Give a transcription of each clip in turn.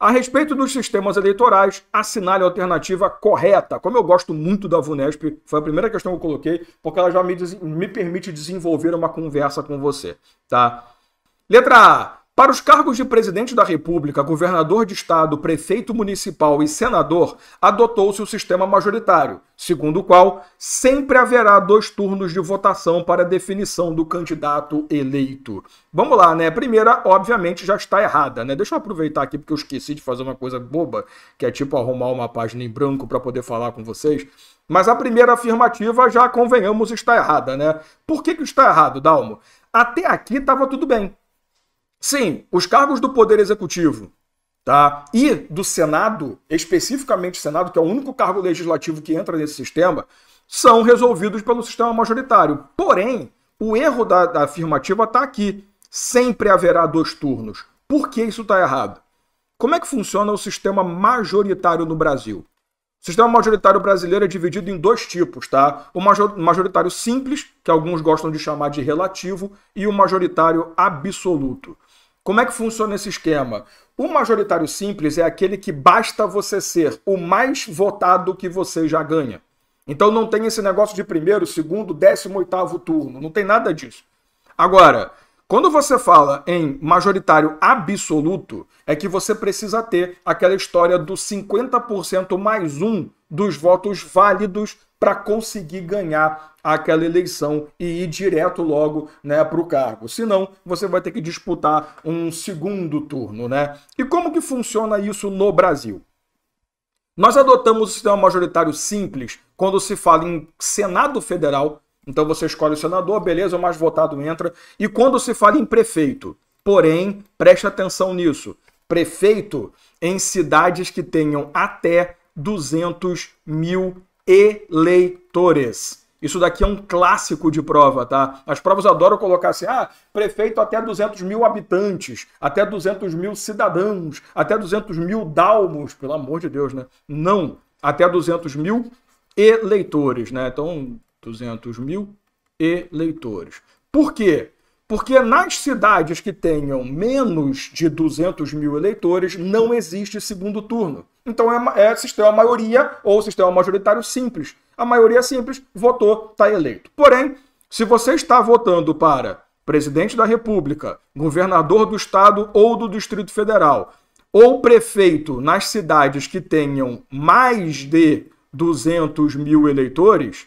A respeito dos sistemas eleitorais, assinale a alternativa correta. Como eu gosto muito da VUNESP, foi a primeira questão que eu coloquei, porque ela já me, me permite desenvolver uma conversa com você, tá? Letra A. Para os cargos de presidente da República, governador de estado, prefeito municipal e senador, adotou-se o sistema majoritário, segundo o qual sempre haverá dois turnos de votação para definição do candidato eleito. Vamos lá, né? A primeira, obviamente, já está errada, né? Deixa eu aproveitar aqui porque eu esqueci de fazer uma coisa boba, que é tipo arrumar uma página em branco para poder falar com vocês. Mas a primeira afirmativa, já convenhamos, está errada, né? Por que, que está errado, Dalmo? Até aqui estava tudo bem. Sim, os cargos do Poder Executivo tá? e do Senado, especificamente o Senado, que é o único cargo legislativo que entra nesse sistema, são resolvidos pelo sistema majoritário. Porém, o erro da, da afirmativa está aqui. Sempre haverá dois turnos. Por que isso está errado? Como é que funciona o sistema majoritário no Brasil? O sistema majoritário brasileiro é dividido em dois tipos, tá? O majoritário simples, que alguns gostam de chamar de relativo, e o majoritário absoluto. Como é que funciona esse esquema? O majoritário simples é aquele que basta você ser o mais votado que você já ganha. Então não tem esse negócio de primeiro, segundo, décimo oitavo turno. Não tem nada disso. Agora, quando você fala em majoritário absoluto, é que você precisa ter aquela história do 50% mais um dos votos válidos para conseguir ganhar aquela eleição e ir direto logo né, para o cargo. Senão, você vai ter que disputar um segundo turno. Né? E como que funciona isso no Brasil? Nós adotamos o sistema majoritário simples quando se fala em Senado Federal, então você escolhe o senador, beleza, o mais votado entra. E quando se fala em prefeito, porém, preste atenção nisso: prefeito em cidades que tenham até 200 mil eleitores. Isso daqui é um clássico de prova, tá? As provas adoram colocar assim: ah, prefeito até 200 mil habitantes, até 200 mil cidadãos, até 200 mil dalmos, pelo amor de Deus, né? Não, até 200 mil eleitores, né? Então, 200 mil eleitores. Por quê? Porque nas cidades que tenham menos de 200 mil eleitores, não existe segundo turno. Então é, é sistema maioria ou sistema majoritário simples. A maioria simples votou, está eleito. Porém, se você está votando para presidente da República, governador do estado ou do Distrito Federal, ou prefeito nas cidades que tenham mais de 200 mil eleitores,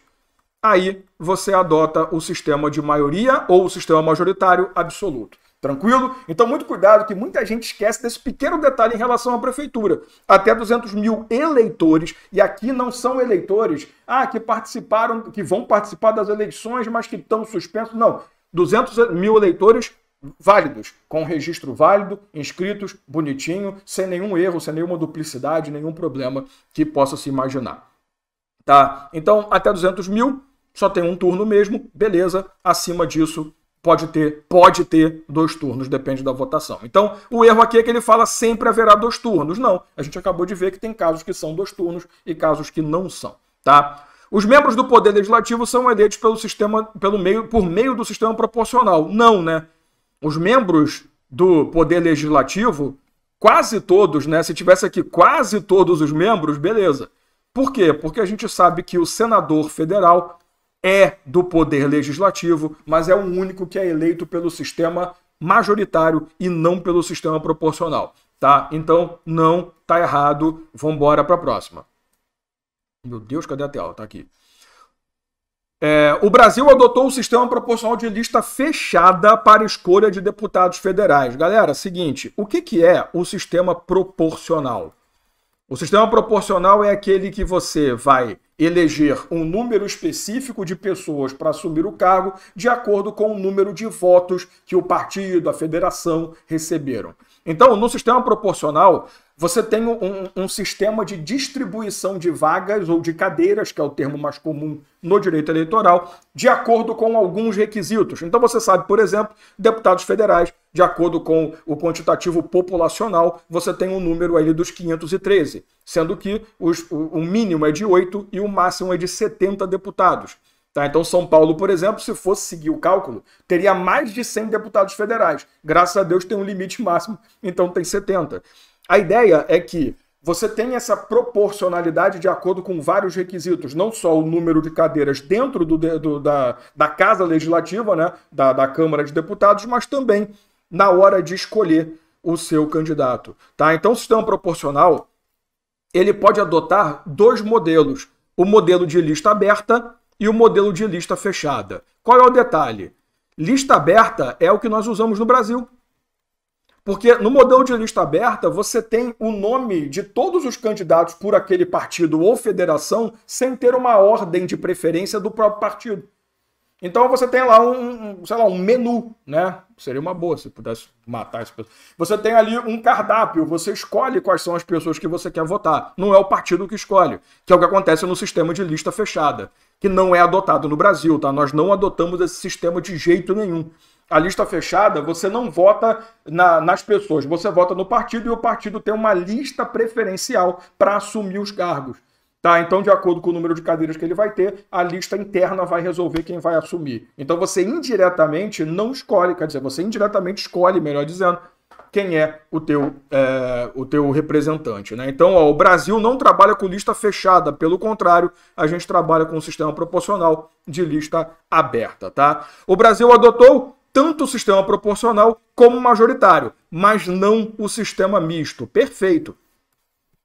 aí você adota o sistema de maioria ou o sistema majoritário absoluto. Tranquilo? Então, muito cuidado, que muita gente esquece desse pequeno detalhe em relação à prefeitura. Até 200 mil eleitores, e aqui não são eleitores ah, que participaram, que vão participar das eleições, mas que estão suspensos. Não. 200 mil eleitores válidos, com registro válido, inscritos, bonitinho, sem nenhum erro, sem nenhuma duplicidade, nenhum problema que possa se imaginar. Tá? Então, até 200 mil só tem um turno mesmo, beleza. Acima disso, pode ter, pode ter dois turnos, depende da votação. Então, o erro aqui é que ele fala sempre haverá dois turnos. Não, a gente acabou de ver que tem casos que são dois turnos e casos que não são, tá? Os membros do poder legislativo são eleitos pelo sistema, pelo meio, por meio do sistema proporcional. Não, né? Os membros do poder legislativo, quase todos, né? Se tivesse aqui quase todos os membros, beleza. Por quê? Porque a gente sabe que o senador federal é do poder legislativo, mas é o único que é eleito pelo sistema majoritário e não pelo sistema proporcional, tá? Então, não tá errado. Vamos embora para a próxima. Meu Deus, cadê a tela? Tá aqui. É, o Brasil adotou o sistema proporcional de lista fechada para escolha de deputados federais. Galera, seguinte, o que, que é o sistema proporcional? O sistema proporcional é aquele que você vai eleger um número específico de pessoas para assumir o cargo de acordo com o número de votos que o partido, a federação receberam. Então, no sistema proporcional, você tem um, um, sistema de distribuição de vagas ou de cadeiras, que é o termo mais comum no direito eleitoral, de acordo com alguns requisitos. Então, você sabe, por exemplo, deputados federais de acordo com o quantitativo populacional, você tem um número aí dos 513, sendo que os, o, mínimo é de 8 e o máximo é de 70 deputados. Tá? Então, São Paulo, por exemplo, se fosse seguir o cálculo, teria mais de 100 deputados federais. Graças a Deus tem um limite máximo, então tem 70. A ideia é que você tem essa proporcionalidade de acordo com vários requisitos, não só o número de cadeiras dentro do, do, da, da Casa Legislativa, né, da, da Câmara de Deputados, mas também na hora de escolher o seu candidato. Tá? Então, o sistema proporcional ele pode adotar dois modelos: o modelo de lista aberta e o modelo de lista fechada. Qual é o detalhe? Lista aberta é o que nós usamos no Brasil. Porque no modelo de lista aberta, você tem o nome de todos os candidatos por aquele partido ou federação sem ter uma ordem de preferência do próprio partido. Então você tem lá um, um, sei lá, um menu, né? Seria uma boa se pudesse matar as pessoas. Você tem ali um cardápio, você escolhe quais são as pessoas que você quer votar. Não é o partido que escolhe, que é o que acontece no sistema de lista fechada, que não é adotado no Brasil, tá? Nós não adotamos esse sistema de jeito nenhum. A lista fechada, você não vota na, nas pessoas, você vota no partido e o partido tem uma lista preferencial para assumir os cargos. Tá? Então, de acordo com o número de cadeiras que ele vai ter, a lista interna vai resolver quem vai assumir. Então, você indiretamente não escolhe, quer dizer, você indiretamente escolhe, melhor dizendo, quem é o teu, é, o teu representante. Né? Então, ó, o Brasil não trabalha com lista fechada, pelo contrário, a gente trabalha com um sistema proporcional de lista aberta. Tá? O Brasil adotou tanto o sistema proporcional como o majoritário, mas não o sistema misto. Perfeito.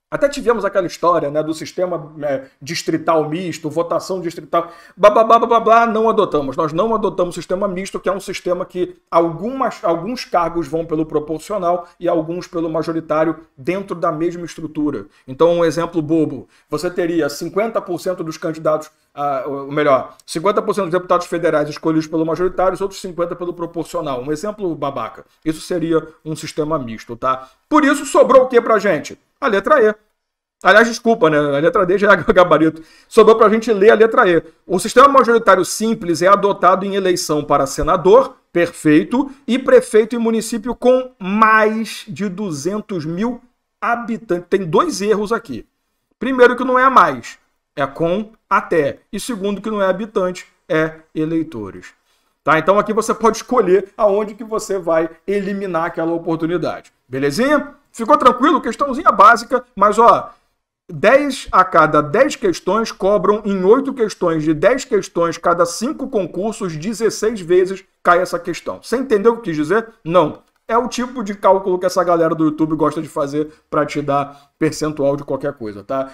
Até tivemos aquela história né, do sistema é, distrital misto, votação distrital, blá, blá, blá, blá, blá, não adotamos. Nós não adotamos sistema misto, que é um sistema que algumas, alguns cargos vão pelo proporcional e alguns pelo majoritário dentro da mesma estrutura. Então, um exemplo bobo, você teria 50% dos candidatos, ah, ou melhor, 50% dos deputados federais escolhidos pelo majoritário, os outros 50% pelo proporcional. Um exemplo babaca. Isso seria um sistema misto, tá? Por isso, sobrou o que pra gente? a letra E. Aliás, desculpa, né? A letra D já é gabarito. Sobrou para a gente ler a letra E. O sistema majoritário simples é adotado em eleição para senador, perfeito, e prefeito em município com mais de 200 mil habitantes. Tem dois erros aqui. Primeiro, que não é mais, é com até. E segundo, que não é habitante, é eleitores. Tá? Então aqui você pode escolher aonde que você vai eliminar aquela oportunidade. Belezinha? Ficou tranquilo? Questãozinha básica, mas ó, 10 a cada 10 questões cobram em 8 questões de 10 questões, cada 5 concursos, 16 vezes cai essa questão. Você entendeu o que quis dizer? Não. É o tipo de cálculo que essa galera do YouTube gosta de fazer para te dar percentual de qualquer coisa, tá?